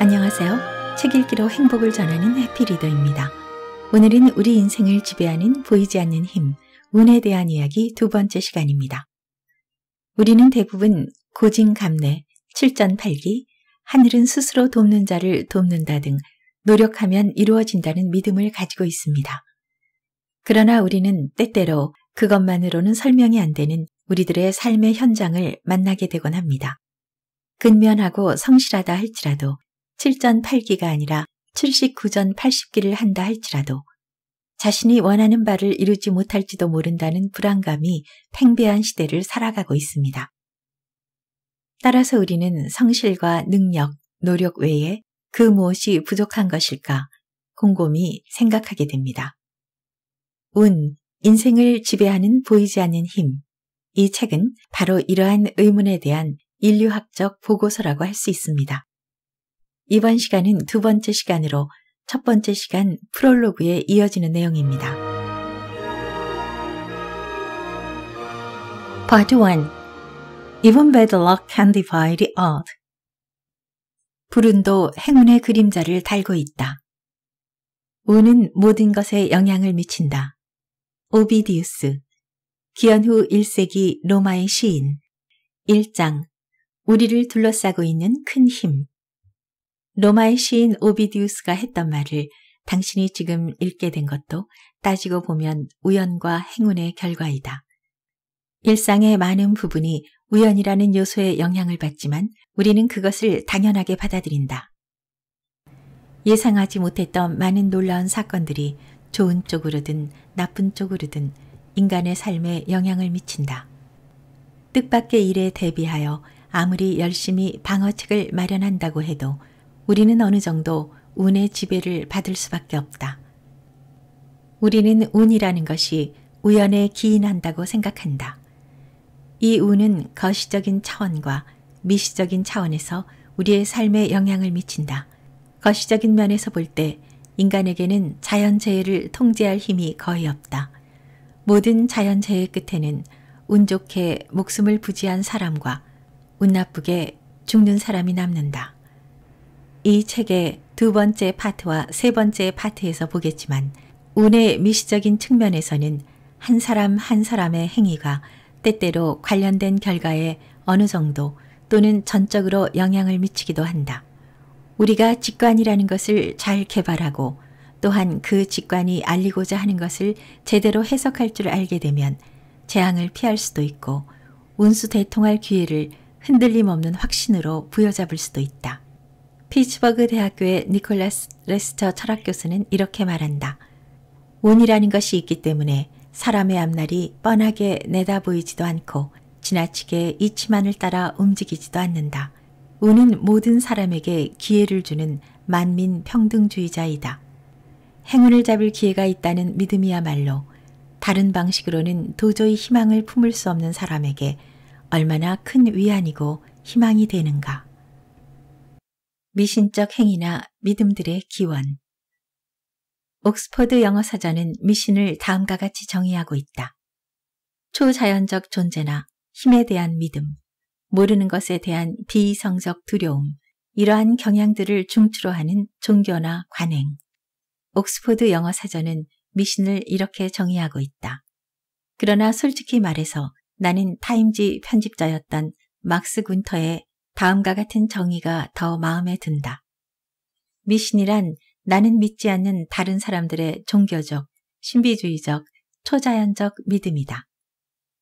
안녕하세요. 책 읽기로 행복을 전하는 해피리더입니다. 오늘은 우리 인생을 지배하는 보이지 않는 힘, 운에 대한 이야기 두 번째 시간입니다. 우리는 대부분 고진감래, 칠전팔기, 하늘은 스스로 돕는 자를 돕는다 등 노력하면 이루어진다는 믿음을 가지고 있습니다. 그러나 우리는 때때로 그것만으로는 설명이 안 되는 우리들의 삶의 현장을 만나게 되곤 합니다. 근면하고 성실하다 할지라도 7전 8기가 아니라 79전 80기를 한다 할지라도 자신이 원하는 바를 이루지 못할지도 모른다는 불안감이 팽배한 시대를 살아가고 있습니다. 따라서 우리는 성실과 능력, 노력 외에 그 무엇이 부족한 것일까 곰곰이 생각하게 됩니다. 운, 인생을 지배하는 보이지 않는 힘. 이 책은 바로 이러한 의문에 대한 인류학적 보고서라고 할 수 있습니다. 이번 시간은 두 번째 시간으로 첫 번째 시간 프롤로그에 이어지는 내용입니다. Part 1 Even bad luck can defy the odd. 불운도 행운의 그림자를 달고 있다. 운은 모든 것에 영향을 미친다. 오비디우스 기연후 1세기 로마의 시인 1장 우리를 둘러싸고 있는 큰힘 로마의 시인 오비디우스가 했던 말을 당신이 지금 읽게 된 것도 따지고 보면 우연과 행운의 결과이다. 일상의 많은 부분이 우연이라는 요소에 영향을 받지만 우리는 그것을 당연하게 받아들인다. 예상하지 못했던 많은 놀라운 사건들이 좋은 쪽으로든 나쁜 쪽으로든 인간의 삶에 영향을 미친다. 뜻밖의 일에 대비하여 아무리 열심히 방어책을 마련한다고 해도 우리는 어느 정도 운의 지배를 받을 수밖에 없다. 우리는 운이라는 것이 우연에 기인한다고 생각한다. 이 운은 거시적인 차원과 미시적인 차원에서 우리의 삶에 영향을 미친다. 거시적인 면에서 볼 때 인간에게는 자연재해를 통제할 힘이 거의 없다. 모든 자연재해 끝에는 운 좋게 목숨을 부지한 사람과 운 나쁘게 죽는 사람이 남는다. 이 책의 두 번째 파트와 세 번째 파트에서 보겠지만 운의 미시적인 측면에서는 한 사람 한 사람의 행위가 때때로 관련된 결과에 어느 정도 또는 전적으로 영향을 미치기도 한다. 우리가 직관이라는 것을 잘 개발하고 또한 그 직관이 알리고자 하는 것을 제대로 해석할 줄 알게 되면 재앙을 피할 수도 있고 운수 대통할 기회를 흔들림 없는 확신으로 부여잡을 수도 있다. 피츠버그 대학교의 니콜라스 레스터 철학 교수는 이렇게 말한다. 운이라는 것이 있기 때문에 사람의 앞날이 뻔하게 내다보이지도 않고 지나치게 이치만을 따라 움직이지도 않는다. 운은 모든 사람에게 기회를 주는 만민 평등주의자이다. 행운을 잡을 기회가 있다는 믿음이야말로 다른 방식으로는 도저히 희망을 품을 수 없는 사람에게 얼마나 큰 위안이고 희망이 되는가. 미신적 행위나 믿음들의 기원. 옥스퍼드 영어사전은 미신을 다음과 같이 정의하고 있다. 초자연적 존재나 힘에 대한 믿음, 모르는 것에 대한 비이성적 두려움, 이러한 경향들을 중추로 하는 종교나 관행. 옥스퍼드 영어사전은 미신을 이렇게 정의하고 있다. 그러나 솔직히 말해서 나는 타임지 편집자였던 막스 군터의 다음과 같은 정의가 더 마음에 든다. 미신이란 나는 믿지 않는 다른 사람들의 종교적, 신비주의적, 초자연적 믿음이다.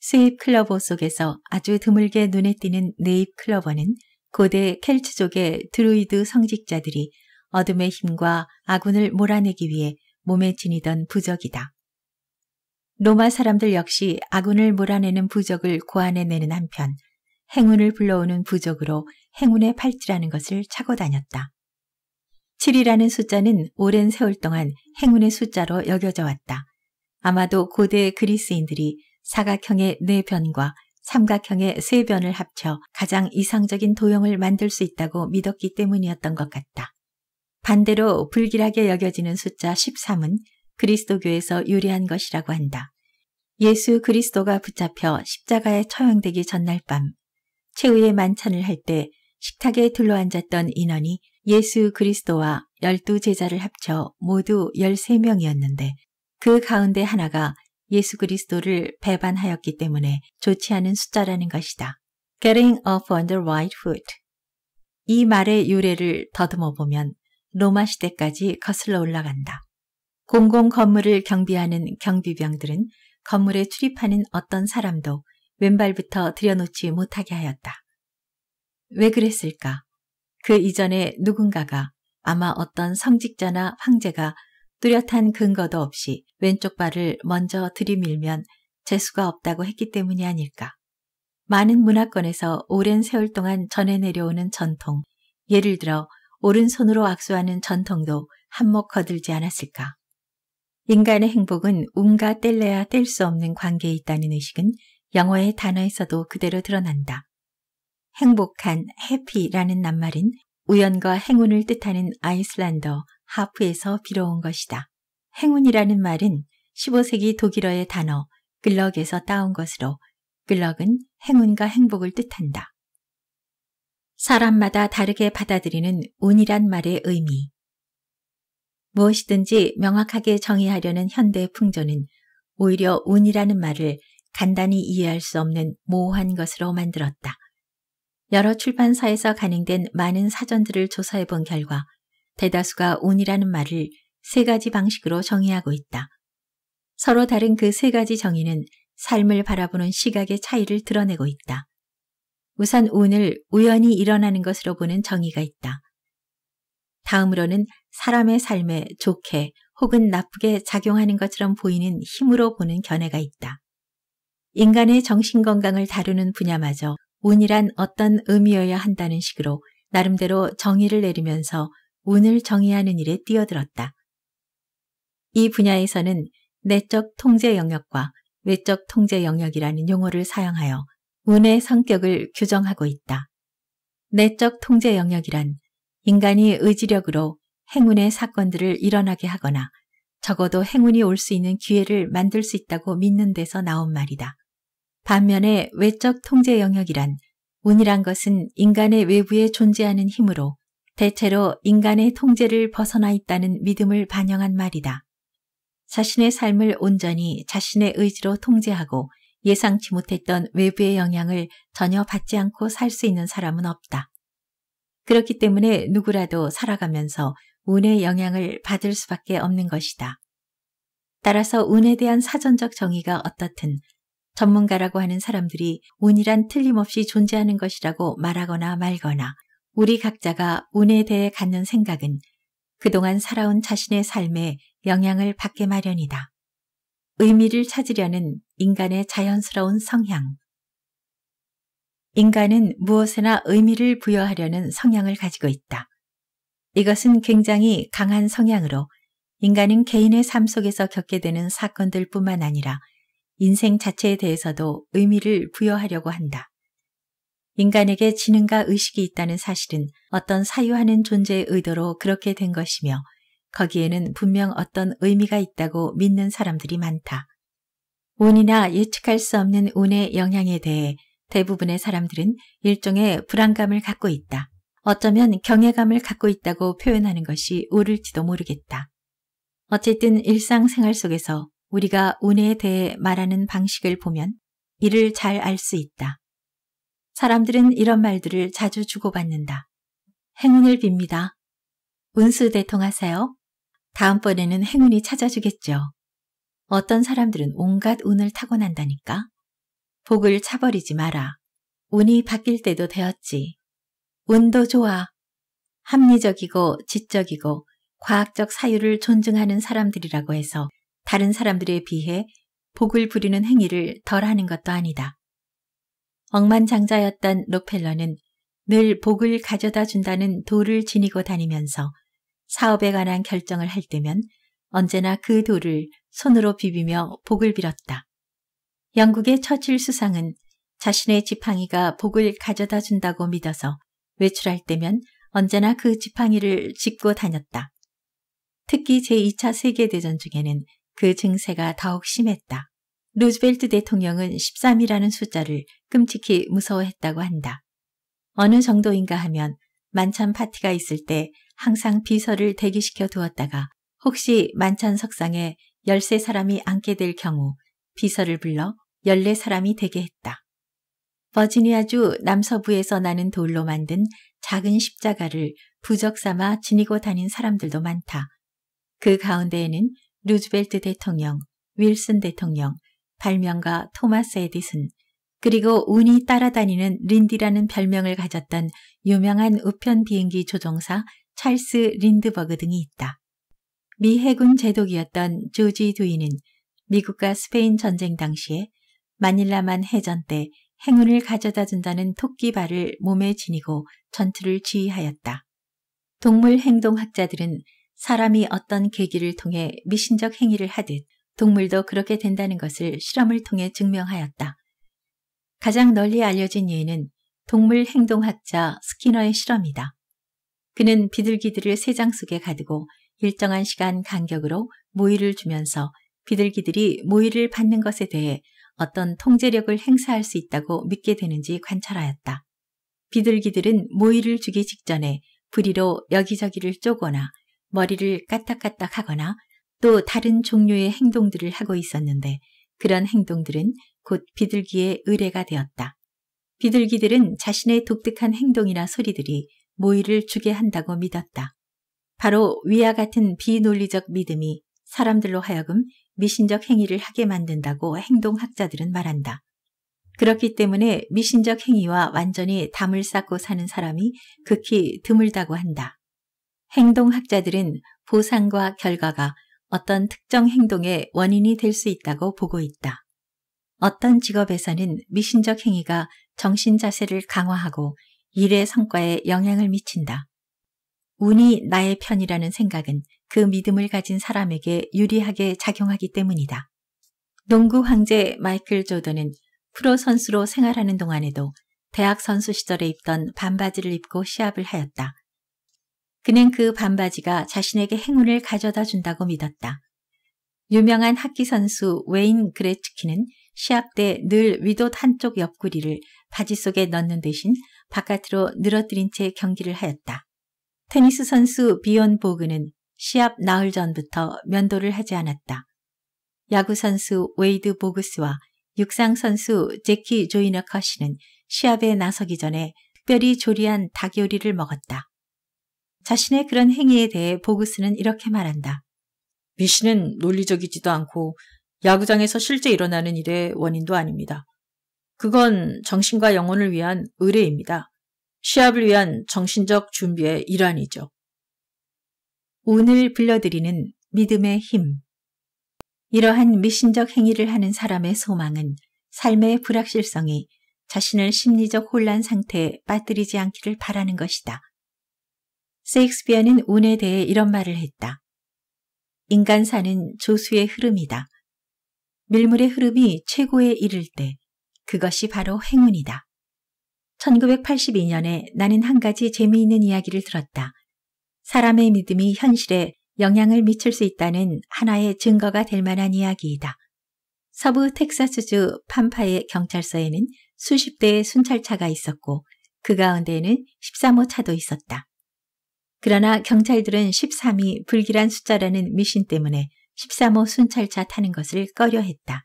스입 클러버 속에서 아주 드물게 눈에 띄는 네잎 클러버는 고대 켈츠족의 드루이드 성직자들이 어둠의 힘과 아군을 몰아내기 위해 몸에 지니던 부적이다. 로마 사람들 역시 아군을 몰아내는 부적을 고안해내는 한편 행운을 불러오는 부족으로 행운의 팔찌라는 것을 차고 다녔다. 7이라는 숫자는 오랜 세월 동안 행운의 숫자로 여겨져 왔다. 아마도 고대 그리스인들이 사각형의 네 변과 삼각형의 세 변을 합쳐 가장 이상적인 도형을 만들 수 있다고 믿었기 때문이었던 것 같다. 반대로 불길하게 여겨지는 숫자 13은 그리스도교에서 유래한 것이라고 한다. 예수 그리스도가 붙잡혀 십자가에 처형되기 전날 밤 최후의 만찬을 할 때 식탁에 둘러앉았던 인원이 예수 그리스도와 열두 제자를 합쳐 모두 13명이었는데 그 가운데 하나가 예수 그리스도를 배반하였기 때문에 좋지 않은 숫자라는 것이다. Getting off on the right foot. 이 말의 유래를 더듬어 보면 로마 시대까지 거슬러 올라간다. 공공 건물을 경비하는 경비병들은 건물에 출입하는 어떤 사람도 왼발부터 들여놓지 못하게 하였다. 왜 그랬을까? 그 이전에 누군가가 아마 어떤 성직자나 황제가 뚜렷한 근거도 없이 왼쪽 발을 먼저 들이밀면 재수가 없다고 했기 때문이 아닐까. 많은 문화권에서 오랜 세월 동안 전해 내려오는 전통, 예를 들어 오른손으로 악수하는 전통도 한몫 거들지 않았을까. 인간의 행복은 운과 뗄래야 뗄 수 없는 관계에 있다는 의식은 영어의 단어에서도 그대로 드러난다. 행복한 해피라는 낱말은 우연과 행운을 뜻하는 아이슬란더 하프에서 빌어온 것이다. 행운이라는 말은 15세기 독일어의 단어 글럭에서 따온 것으로 글럭은 행운과 행복을 뜻한다. 사람마다 다르게 받아들이는 운이란 말의 의미 무엇이든지 명확하게 정의하려는 현대 풍조는 오히려 운이라는 말을 간단히 이해할 수 없는 모호한 것으로 만들었다. 여러 출판사에서 간행된 많은 사전들을 조사해 본 결과 대다수가 운이라는 말을 세 가지 방식으로 정의하고 있다. 서로 다른 그 세 가지 정의는 삶을 바라보는 시각의 차이를 드러내고 있다. 우선 운을 우연히 일어나는 것으로 보는 정의가 있다. 다음으로는 사람의 삶에 좋게 혹은 나쁘게 작용하는 것처럼 보이는 힘으로 보는 견해가 있다. 인간의 정신건강을 다루는 분야마저 운이란 어떤 의미여야 한다는 식으로 나름대로 정의를 내리면서 운을 정의하는 일에 뛰어들었다. 이 분야에서는 내적 통제 영역과 외적 통제 영역이라는 용어를 사용하여 운의 성격을 규정하고 있다. 내적 통제 영역이란 인간이 의지력으로 행운의 사건들을 일어나게 하거나 적어도 행운이 올 수 있는 기회를 만들 수 있다고 믿는 데서 나온 말이다. 반면에 외적 통제 영역이란 운이란 것은 인간의 외부에 존재하는 힘으로 대체로 인간의 통제를 벗어나 있다는 믿음을 반영한 말이다. 자신의 삶을 온전히 자신의 의지로 통제하고 예상치 못했던 외부의 영향을 전혀 받지 않고 살 수 있는 사람은 없다. 그렇기 때문에 누구라도 살아가면서 운의 영향을 받을 수밖에 없는 것이다. 따라서 운에 대한 사전적 정의가 어떻든 전문가라고 하는 사람들이 운이란 틀림없이 존재하는 것이라고 말하거나 말거나 우리 각자가 운에 대해 갖는 생각은 그동안 살아온 자신의 삶에 영향을 받게 마련이다. 의미를 찾으려는 인간의 자연스러운 성향. 인간은 무엇에나 의미를 부여하려는 성향을 가지고 있다. 이것은 굉장히 강한 성향으로 인간은 개인의 삶 속에서 겪게 되는 사건들 뿐만 아니라 인생 자체에 대해서도 의미를 부여하려고 한다. 인간에게 지능과 의식이 있다는 사실은 어떤 사유하는 존재의 의도로 그렇게 된 것이며 거기에는 분명 어떤 의미가 있다고 믿는 사람들이 많다. 운이나 예측할 수 없는 운의 영향에 대해 대부분의 사람들은 일종의 불안감을 갖고 있다. 어쩌면 경외감을 갖고 있다고 표현하는 것이 옳을지도 모르겠다. 어쨌든 일상생활 속에서 우리가 운에 대해 말하는 방식을 보면 이를 잘 알 수 있다. 사람들은 이런 말들을 자주 주고받는다. 행운을 빕니다. 운수 대통하세요. 다음번에는 행운이 찾아주겠죠. 어떤 사람들은 온갖 운을 타고난다니까. 복을 차버리지 마라. 운이 바뀔 때도 되었지. 운도 좋아. 합리적이고 지적이고 과학적 사유를 존중하는 사람들이라고 해서 다른 사람들에 비해 복을 부리는 행위를 덜 하는 것도 아니다. 억만장자였던 록펠러는 늘 복을 가져다 준다는 도를 지니고 다니면서 사업에 관한 결정을 할 때면 언제나 그 도를 손으로 비비며 복을 빌었다. 영국의 처칠 수상은 자신의 지팡이가 복을 가져다 준다고 믿어서 외출할 때면 언제나 그 지팡이를 짚고 다녔다. 특히 제2차 세계대전 중에는 그 증세가 더욱 심했다. 루즈벨트 대통령은 13이라는 숫자를 끔찍히 무서워했다고 한다. 어느 정도인가 하면 만찬 파티가 있을 때 항상 비서를 대기시켜 두었다가 혹시 만찬 석상에 13사람이 앉게 될 경우 비서를 불러 14사람이 되게 했다. 버지니아주 남서부에서 나는 돌로 만든 작은 십자가를 부적 삼아 지니고 다닌 사람들도 많다. 그 가운데에는 루즈벨트 대통령, 윌슨 대통령, 발명가 토마스 에디슨, 그리고 운이 따라다니는 린디라는 별명을 가졌던 유명한 우편 비행기 조종사 찰스 린드버그 등이 있다. 미 해군 제독이었던 조지 두이는 미국과 스페인 전쟁 당시에 마닐라만 해전 때 행운을 가져다 준다는 토끼발을 몸에 지니고 전투를 지휘하였다. 동물 행동학자들은 사람이 어떤 계기를 통해 미신적 행위를 하듯 동물도 그렇게 된다는 것을 실험을 통해 증명하였다. 가장 널리 알려진 예는 동물 행동학자 스키너의 실험이다. 그는 비둘기들을 새장 속에 가두고 일정한 시간 간격으로 모이를 주면서 비둘기들이 모이를 받는 것에 대해 어떤 통제력을 행사할 수 있다고 믿게 되는지 관찰하였다. 비둘기들은 모이를 주기 직전에 부리로 여기저기를 쪼거나 머리를 까딱까딱 하거나 또 다른 종류의 행동들을 하고 있었는데 그런 행동들은 곧 비둘기의 의뢰가 되었다. 비둘기들은 자신의 독특한 행동이나 소리들이 모의를 주게 한다고 믿었다. 바로 위와 같은 비논리적 믿음이 사람들로 하여금 미신적 행위를 하게 만든다고 행동학자들은 말한다. 그렇기 때문에 미신적 행위와 완전히 담을 쌓고 사는 사람이 극히 드물다고 한다. 행동학자들은 보상과 결과가 어떤 특정 행동의 원인이 될 수 있다고 보고 있다. 어떤 직업에서는 미신적 행위가 정신 자세를 강화하고 일의 성과에 영향을 미친다. 운이 나의 편이라는 생각은 그 믿음을 가진 사람에게 유리하게 작용하기 때문이다. 농구 황제 마이클 조던은 프로 선수로 생활하는 동안에도 대학 선수 시절에 입던 반바지를 입고 시합을 하였다. 그는 그 반바지가 자신에게 행운을 가져다 준다고 믿었다. 유명한 학기 선수 웨인 그레츠키는 시합 때 늘 위봇 한쪽 옆구리를 바지 속에 넣는 대신 바깥으로 늘어뜨린 채 경기를 하였다. 테니스 선수 비온 보그는 시합 나흘 전부터 면도를 하지 않았다. 야구 선수 웨이드 보그스와 육상 선수 제키 조이너 커시는 시합에 나서기 전에 특별히 조리한 닭 요리를 먹었다. 자신의 그런 행위에 대해 보그스는 이렇게 말한다. 미신은 논리적이지도 않고 야구장에서 실제 일어나는 일의 원인도 아닙니다. 그건 정신과 영혼을 위한 의뢰입니다. 시합을 위한 정신적 준비의 일환이죠. 오늘 불려드리는 믿음의 힘. 이러한 미신적 행위를 하는 사람의 소망은 삶의 불확실성이 자신을 심리적 혼란 상태에 빠뜨리지 않기를 바라는 것이다. 세익스피어는 운에 대해 이런 말을 했다. 인간사는 조수의 흐름이다. 밀물의 흐름이 최고에 이를 때 그것이 바로 행운이다. 1982년에 나는 한 가지 재미있는 이야기를 들었다. 사람의 믿음이 현실에 영향을 미칠 수 있다는 하나의 증거가 될 만한 이야기이다. 서부 텍사스주 판파의 경찰서에는 수십 대의 순찰차가 있었고 그 가운데에는 13호 차도 있었다. 그러나 경찰들은 13이 불길한 숫자라는 미신 때문에 13호 순찰차 타는 것을 꺼려했다.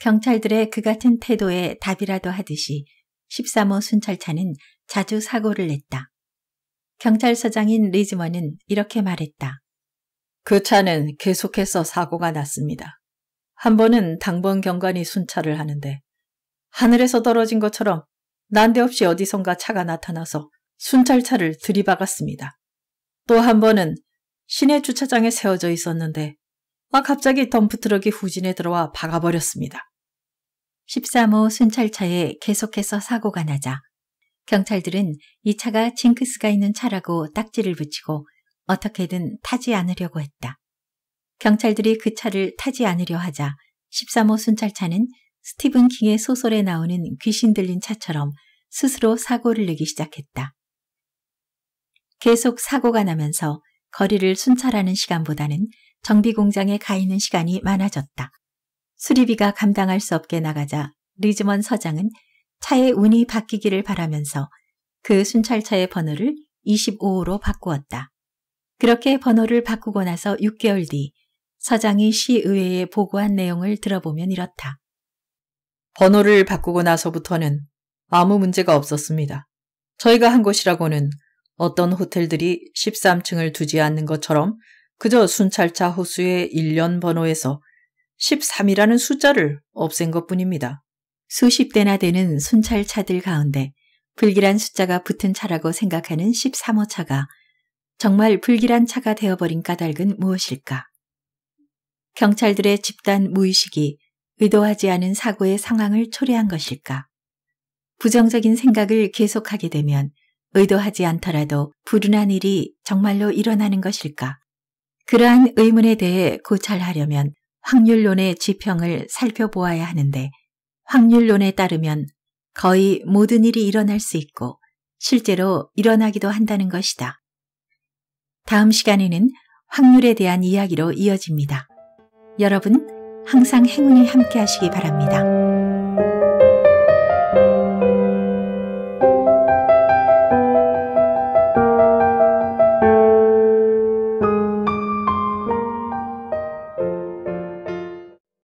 경찰들의 그 같은 태도에 답이라도 하듯이 13호 순찰차는 자주 사고를 냈다. 경찰서장인 리즈먼은 이렇게 말했다. 그 차는 계속해서 사고가 났습니다. 한 번은 당번 경관이 순찰을 하는데 하늘에서 떨어진 것처럼 난데없이 어디선가 차가 나타나서 순찰차를 들이박았습니다. 또한 번은 시내 주차장에 세워져 있었는데 아 갑자기 덤프트럭이 후진에 들어와 박아버렸습니다. 13호 순찰차에 계속해서 사고가 나자 경찰들은 이 차가 징크스가 있는 차라고 딱지를 붙이고 어떻게든 타지 않으려고 했다. 경찰들이 그 차를 타지 않으려 하자 13호 순찰차는 스티븐 킹의 소설에 나오는 귀신 들린 차처럼 스스로 사고를 내기 시작했다. 계속 사고가 나면서 거리를 순찰하는 시간보다는 정비공장에 가 있는 시간이 많아졌다. 수리비가 감당할 수 없게 나가자 리즈먼 서장은 차의 운이 바뀌기를 바라면서 그 순찰차의 번호를 25호로 바꾸었다. 그렇게 번호를 바꾸고 나서 6개월 뒤 서장이 시의회에 보고한 내용을 들어보면 이렇다. 번호를 바꾸고 나서부터는 아무 문제가 없었습니다. 저희가 한 곳이라고는 어떤 호텔들이 13층을 두지 않는 것처럼 그저 순찰차 호수의 1년 번호에서 13이라는 숫자를 없앤 것 뿐입니다. 수십 대나 되는 순찰차들 가운데 불길한 숫자가 붙은 차라고 생각하는 13호 차가 정말 불길한 차가 되어버린 까닭은 무엇일까? 경찰들의 집단 무의식이 의도하지 않은 사고의 상황을 초래한 것일까? 부정적인 생각을 계속하게 되면 의도하지 않더라도 불운한 일이 정말로 일어나는 것일까? 그러한 의문에 대해 고찰하려면 확률론의 지평을 살펴보아야 하는데 확률론에 따르면 거의 모든 일이 일어날 수 있고 실제로 일어나기도 한다는 것이다. 다음 시간에는 확률에 대한 이야기로 이어집니다. 여러분, 항상 행운이 함께 하시기 바랍니다.